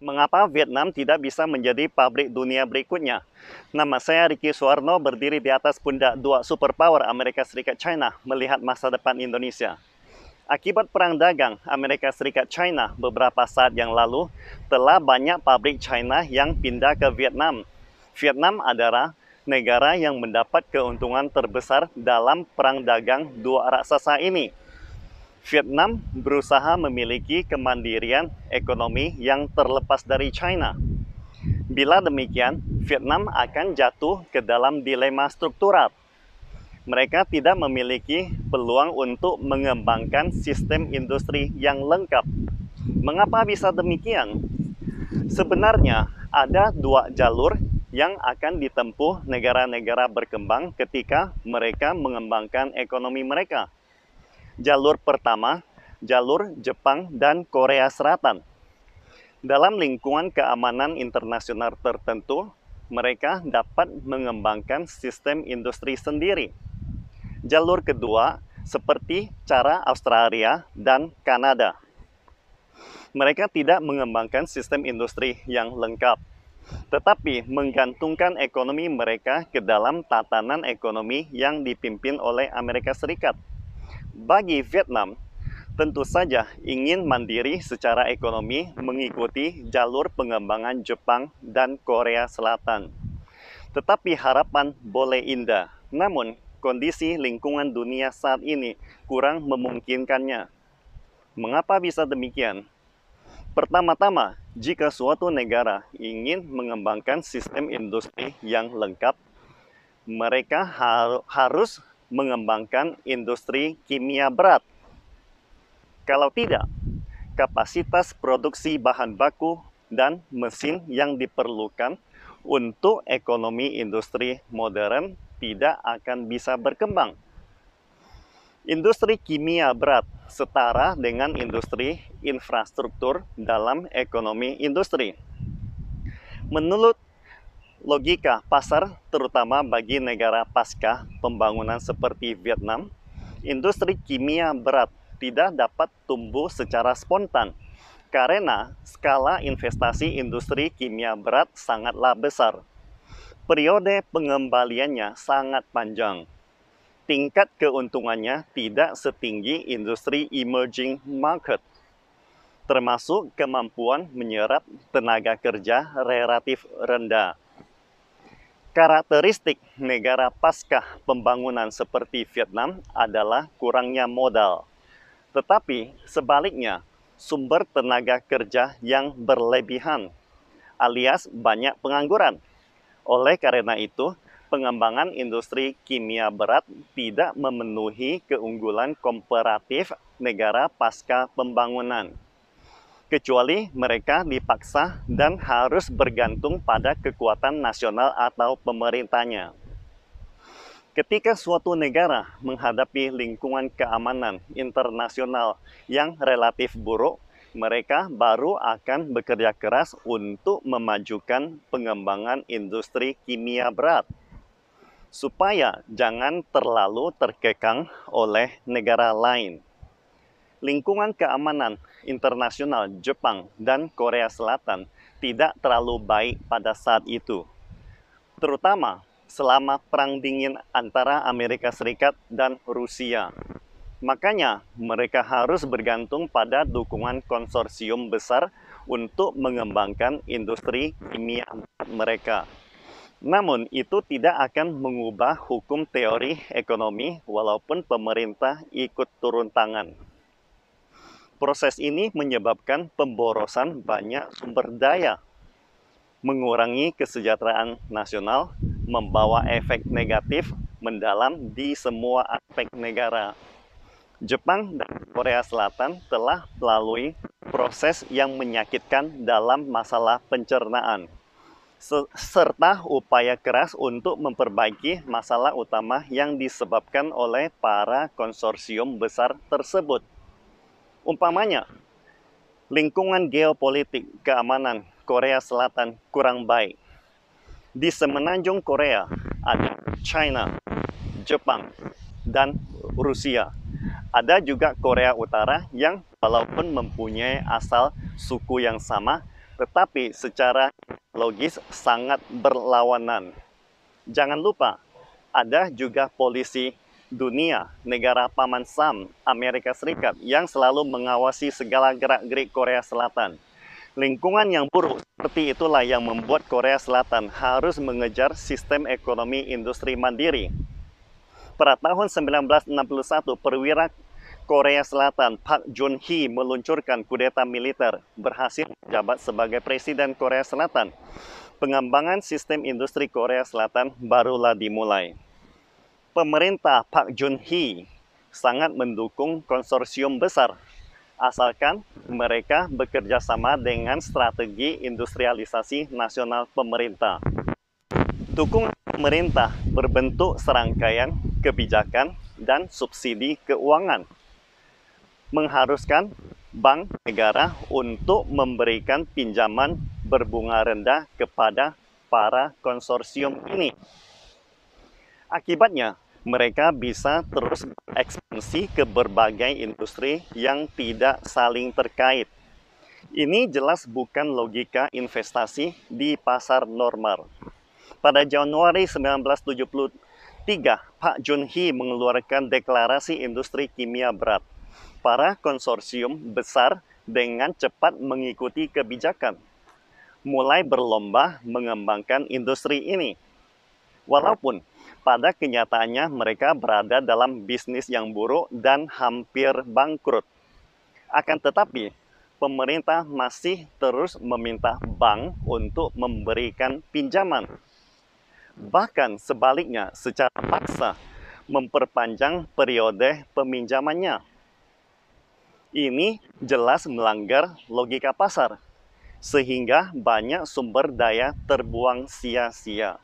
mengapa Vietnam tidak bisa menjadi pabrik dunia berikutnya. Nama saya Ricky Suwarno berdiri di atas pundak dua superpower Amerika Serikat China melihat masa depan Indonesia. Akibat perang dagang Amerika Serikat China beberapa saat yang lalu, telah banyak pabrik China yang pindah ke Vietnam. Vietnam adalah negara yang mendapat keuntungan terbesar dalam perang dagang dua raksasa ini. Vietnam berusaha memiliki kemandirian ekonomi yang terlepas dari China. Bila demikian, Vietnam akan jatuh ke dalam dilema struktural. Mereka tidak memiliki peluang untuk mengembangkan sistem industri yang lengkap. Mengapa bisa demikian? Sebenarnya, ada dua jalur yang akan ditempuh negara-negara berkembang ketika mereka mengembangkan ekonomi mereka jalur pertama, jalur Jepang dan Korea Selatan. Dalam lingkungan keamanan internasional tertentu, mereka dapat mengembangkan sistem industri sendiri. Jalur kedua, seperti cara Australia dan Kanada. Mereka tidak mengembangkan sistem industri yang lengkap, tetapi menggantungkan ekonomi mereka ke dalam tatanan ekonomi yang dipimpin oleh Amerika Serikat. Bagi Vietnam, tentu saja ingin mandiri secara ekonomi mengikuti jalur pengembangan Jepang dan Korea Selatan. Tetapi harapan boleh indah, namun kondisi lingkungan dunia saat ini kurang memungkinkannya. Mengapa bisa demikian? Pertama-tama, jika suatu negara ingin mengembangkan sistem industri yang lengkap, mereka har harus mengembangkan industri kimia berat. Kalau tidak, kapasitas produksi bahan baku dan mesin yang diperlukan untuk ekonomi industri modern tidak akan bisa berkembang. Industri kimia berat setara dengan industri infrastruktur dalam ekonomi industri. Menurut Logika pasar, terutama bagi negara pasca pembangunan seperti Vietnam, industri kimia berat tidak dapat tumbuh secara spontan karena skala investasi industri kimia berat sangatlah besar. Periode pengembaliannya sangat panjang. Tingkat keuntungannya tidak setinggi industri emerging market, termasuk kemampuan menyerap tenaga kerja relatif rendah. Karakteristik negara pasca pembangunan seperti Vietnam adalah kurangnya modal. Tetapi sebaliknya, sumber tenaga kerja yang berlebihan alias banyak pengangguran. Oleh karena itu, pengembangan industri kimia berat tidak memenuhi keunggulan komparatif negara pasca pembangunan kecuali mereka dipaksa dan harus bergantung pada kekuatan nasional atau pemerintahnya. Ketika suatu negara menghadapi lingkungan keamanan internasional yang relatif buruk, mereka baru akan bekerja keras untuk memajukan pengembangan industri kimia berat supaya jangan terlalu terkekang oleh negara lain. Lingkungan keamanan internasional Jepang dan Korea Selatan tidak terlalu baik pada saat itu. Terutama selama Perang Dingin antara Amerika Serikat dan Rusia. Makanya mereka harus bergantung pada dukungan konsorsium besar untuk mengembangkan industri kimia mereka. Namun, itu tidak akan mengubah hukum teori ekonomi, walaupun pemerintah ikut turun tangan. Proses ini menyebabkan pemborosan banyak sumber daya, mengurangi kesejahteraan nasional, membawa efek negatif mendalam di semua aspek negara. Jepang dan Korea Selatan telah melalui proses yang menyakitkan dalam masalah pencernaan, serta upaya keras untuk memperbaiki masalah utama yang disebabkan oleh para konsorsium besar tersebut. Umpamanya, lingkungan geopolitik keamanan Korea Selatan kurang baik. Di semenanjung Korea ada China, Jepang, dan Rusia. Ada juga Korea Utara yang walaupun mempunyai asal suku yang sama, tetapi secara logis sangat berlawanan. Jangan lupa, ada juga polisi dunia, negara Paman Sam, Amerika Serikat yang selalu mengawasi segala gerak-gerik Korea Selatan. Lingkungan yang buruk seperti itulah yang membuat Korea Selatan harus mengejar sistem ekonomi industri mandiri. Pada tahun 1961, perwira Korea Selatan Park Jun Hee meluncurkan kudeta militer, berhasil menjabat sebagai presiden Korea Selatan. Pengembangan sistem industri Korea Selatan barulah dimulai pemerintah Park Jun Hee sangat mendukung konsorsium besar asalkan mereka bekerja sama dengan strategi industrialisasi nasional pemerintah. Dukungan pemerintah berbentuk serangkaian kebijakan dan subsidi keuangan, mengharuskan bank negara untuk memberikan pinjaman berbunga rendah kepada para konsorsium ini. Akibatnya, mereka bisa terus ekspansi ke berbagai industri yang tidak saling terkait. Ini jelas bukan logika investasi di pasar normal. Pada Januari 1973, Pak Jun Hee mengeluarkan deklarasi industri kimia berat. Para konsorsium besar dengan cepat mengikuti kebijakan, mulai berlomba mengembangkan industri ini. Walaupun pada kenyataannya mereka berada dalam bisnis yang buruk dan hampir bangkrut. Akan tetapi, pemerintah masih terus meminta bank untuk memberikan pinjaman. Bahkan sebaliknya, secara paksa memperpanjang periode peminjamannya. Ini jelas melanggar logika pasar, sehingga banyak sumber daya terbuang sia-sia.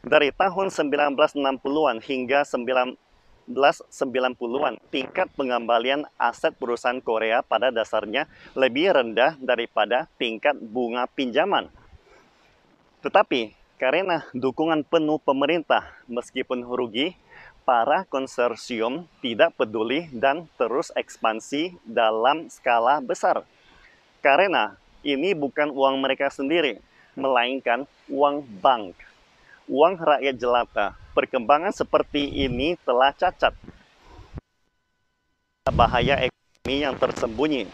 Dari tahun 1960-an hingga 1990-an, tingkat pengembalian aset perusahaan Korea pada dasarnya lebih rendah daripada tingkat bunga pinjaman. Tetapi karena dukungan penuh pemerintah, meskipun rugi, para konsorsium tidak peduli dan terus ekspansi dalam skala besar. Karena ini bukan uang mereka sendiri, melainkan uang bank uang rakyat jelata. Perkembangan seperti ini telah cacat. Bahaya ekonomi yang tersembunyi.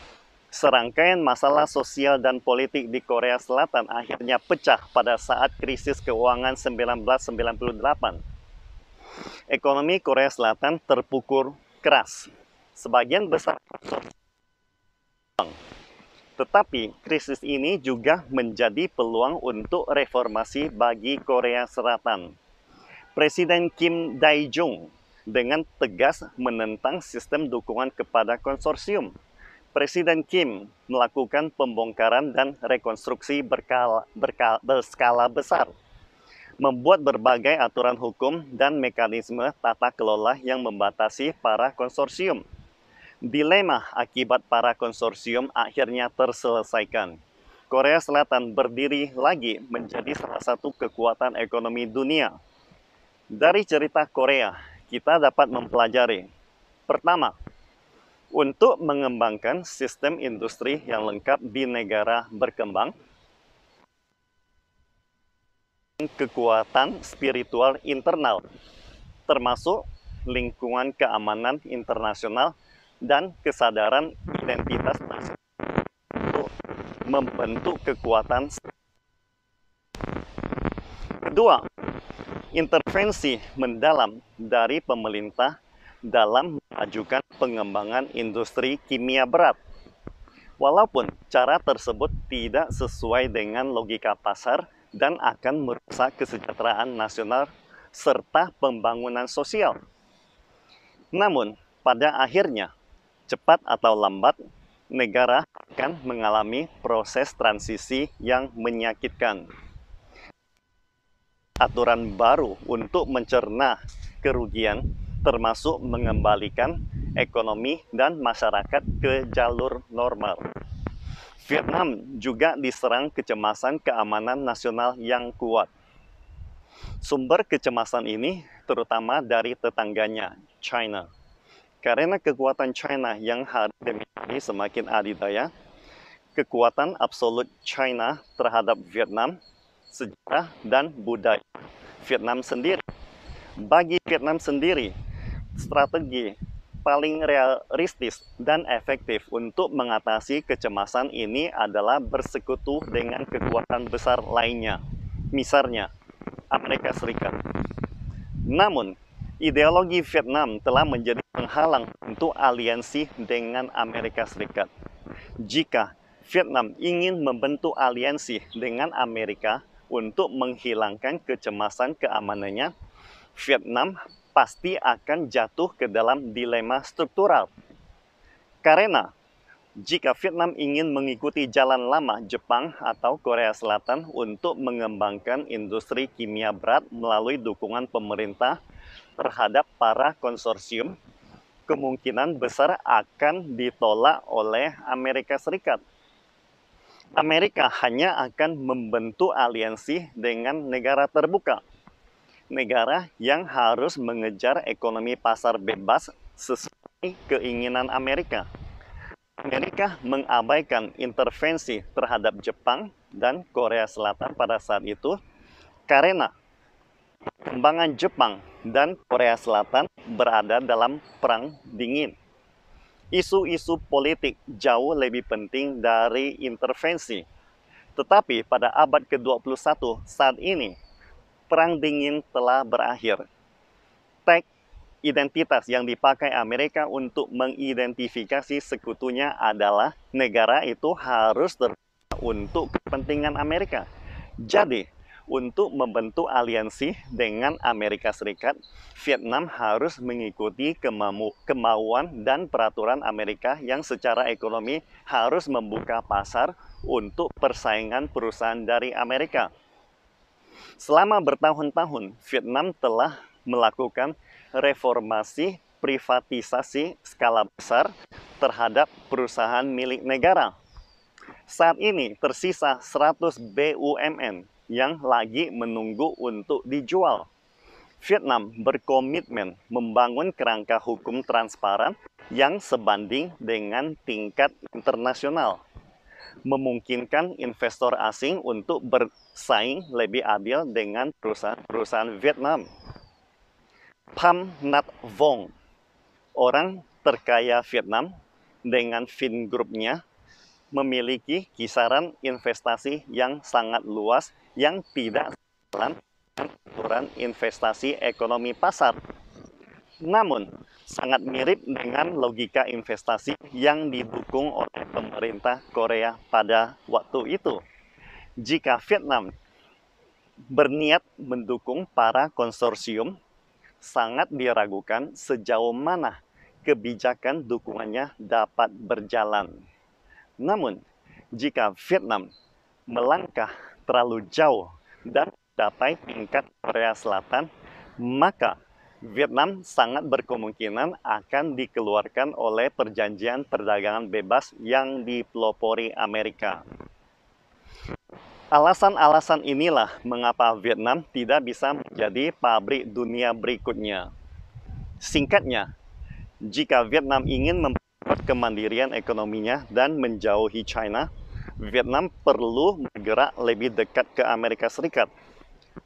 Serangkaian masalah sosial dan politik di Korea Selatan akhirnya pecah pada saat krisis keuangan 1998. Ekonomi Korea Selatan terpukul keras. Sebagian besar tetapi krisis ini juga menjadi peluang untuk reformasi bagi Korea Selatan. Presiden Kim Dae-jung dengan tegas menentang sistem dukungan kepada konsorsium. Presiden Kim melakukan pembongkaran dan rekonstruksi berkala, berkala, berskala besar, membuat berbagai aturan hukum dan mekanisme tata kelola yang membatasi para konsorsium Dilema akibat para konsorsium akhirnya terselesaikan. Korea Selatan berdiri lagi menjadi salah satu kekuatan ekonomi dunia. Dari cerita Korea, kita dapat mempelajari. Pertama, untuk mengembangkan sistem industri yang lengkap di negara berkembang, kekuatan spiritual internal, termasuk lingkungan keamanan internasional dan kesadaran identitas untuk membentuk kekuatan. Kedua, intervensi mendalam dari pemerintah dalam mengajukan pengembangan industri kimia berat. Walaupun cara tersebut tidak sesuai dengan logika pasar dan akan merusak kesejahteraan nasional serta pembangunan sosial. Namun, pada akhirnya cepat atau lambat, negara akan mengalami proses transisi yang menyakitkan. Aturan baru untuk mencerna kerugian termasuk mengembalikan ekonomi dan masyarakat ke jalur normal. Vietnam juga diserang kecemasan keamanan nasional yang kuat. Sumber kecemasan ini terutama dari tetangganya, China. Karena kekuatan China yang hari demi hari semakin adidaya, kekuatan absolut China terhadap Vietnam, sejarah, dan budaya Vietnam sendiri. Bagi Vietnam sendiri, strategi paling realistis dan efektif untuk mengatasi kecemasan ini adalah bersekutu dengan kekuatan besar lainnya, misalnya Amerika Serikat. Namun, ideologi Vietnam telah menjadi penghalang untuk aliansi dengan Amerika Serikat. Jika Vietnam ingin membentuk aliansi dengan Amerika untuk menghilangkan kecemasan keamanannya, Vietnam pasti akan jatuh ke dalam dilema struktural. Karena jika Vietnam ingin mengikuti jalan lama Jepang atau Korea Selatan untuk mengembangkan industri kimia berat melalui dukungan pemerintah terhadap para konsorsium kemungkinan besar akan ditolak oleh Amerika Serikat. Amerika hanya akan membentuk aliansi dengan negara terbuka. Negara yang harus mengejar ekonomi pasar bebas sesuai keinginan Amerika. Amerika mengabaikan intervensi terhadap Jepang dan Korea Selatan pada saat itu karena kembangan Jepang dan Korea Selatan berada dalam perang dingin. Isu-isu politik jauh lebih penting dari intervensi. Tetapi pada abad ke-21 saat ini, perang dingin telah berakhir. Tag identitas yang dipakai Amerika untuk mengidentifikasi sekutunya adalah negara itu harus terbuka untuk kepentingan Amerika. Jadi, untuk membentuk aliansi dengan Amerika Serikat, Vietnam harus mengikuti kemau kemauan dan peraturan Amerika yang secara ekonomi harus membuka pasar untuk persaingan perusahaan dari Amerika. Selama bertahun-tahun, Vietnam telah melakukan reformasi privatisasi skala besar terhadap perusahaan milik negara. Saat ini tersisa 100 BUMN yang lagi menunggu untuk dijual. Vietnam berkomitmen membangun kerangka hukum transparan yang sebanding dengan tingkat internasional, memungkinkan investor asing untuk bersaing lebih adil dengan perusahaan-perusahaan Vietnam. Pam Nat Vong, orang terkaya Vietnam dengan vingroup nya memiliki kisaran investasi yang sangat luas yang tidak dalam aturan investasi ekonomi pasar. Namun, sangat mirip dengan logika investasi yang didukung oleh pemerintah Korea pada waktu itu. Jika Vietnam berniat mendukung para konsorsium, sangat diragukan sejauh mana kebijakan dukungannya dapat berjalan. Namun, jika Vietnam melangkah terlalu jauh dan mencapai tingkat Korea Selatan, maka Vietnam sangat berkemungkinan akan dikeluarkan oleh perjanjian perdagangan bebas yang dipelopori Amerika. Alasan-alasan inilah mengapa Vietnam tidak bisa menjadi pabrik dunia berikutnya. Singkatnya, jika Vietnam ingin memperkuat kemandirian ekonominya dan menjauhi China, Vietnam perlu bergerak lebih dekat ke Amerika Serikat.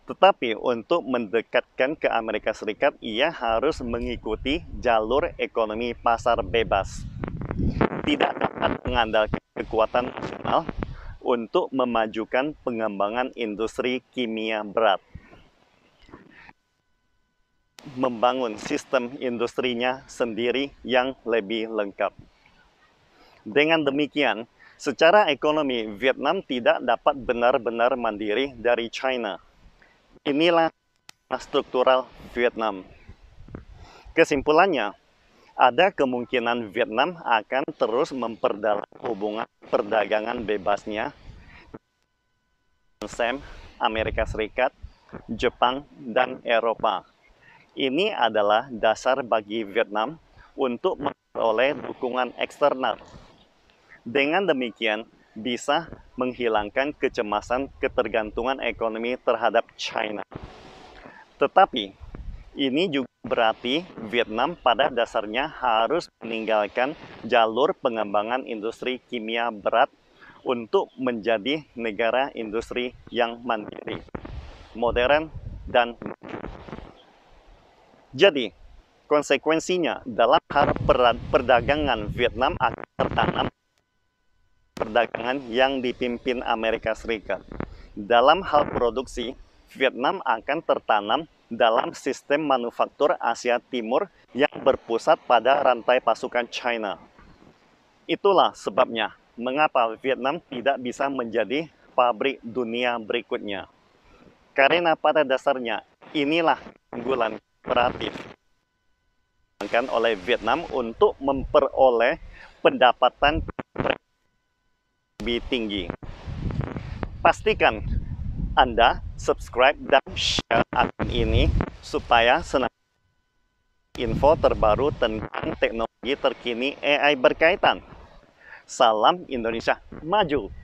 Tetapi untuk mendekatkan ke Amerika Serikat, ia harus mengikuti jalur ekonomi pasar bebas. Tidak dapat mengandalkan kekuatan nasional untuk memajukan pengembangan industri kimia berat. Membangun sistem industrinya sendiri yang lebih lengkap. Dengan demikian, Secara ekonomi, Vietnam tidak dapat benar-benar mandiri dari China. Inilah struktural Vietnam. Kesimpulannya, ada kemungkinan Vietnam akan terus memperdalam hubungan perdagangan bebasnya dengan Amerika Serikat, Jepang, dan Eropa. Ini adalah dasar bagi Vietnam untuk memperoleh dukungan eksternal dengan demikian, bisa menghilangkan kecemasan ketergantungan ekonomi terhadap China. Tetapi, ini juga berarti Vietnam pada dasarnya harus meninggalkan jalur pengembangan industri kimia berat untuk menjadi negara industri yang mandiri, modern, dan jadi konsekuensinya dalam hal perdagangan Vietnam akan tertanam perdagangan yang dipimpin Amerika Serikat. Dalam hal produksi, Vietnam akan tertanam dalam sistem manufaktur Asia Timur yang berpusat pada rantai pasukan China. Itulah sebabnya mengapa Vietnam tidak bisa menjadi pabrik dunia berikutnya. Karena pada dasarnya inilah keunggulan kreatif oleh Vietnam untuk memperoleh pendapatan lebih tinggi. Pastikan Anda subscribe dan share akun ini supaya senang info terbaru tentang teknologi terkini AI berkaitan. Salam Indonesia Maju!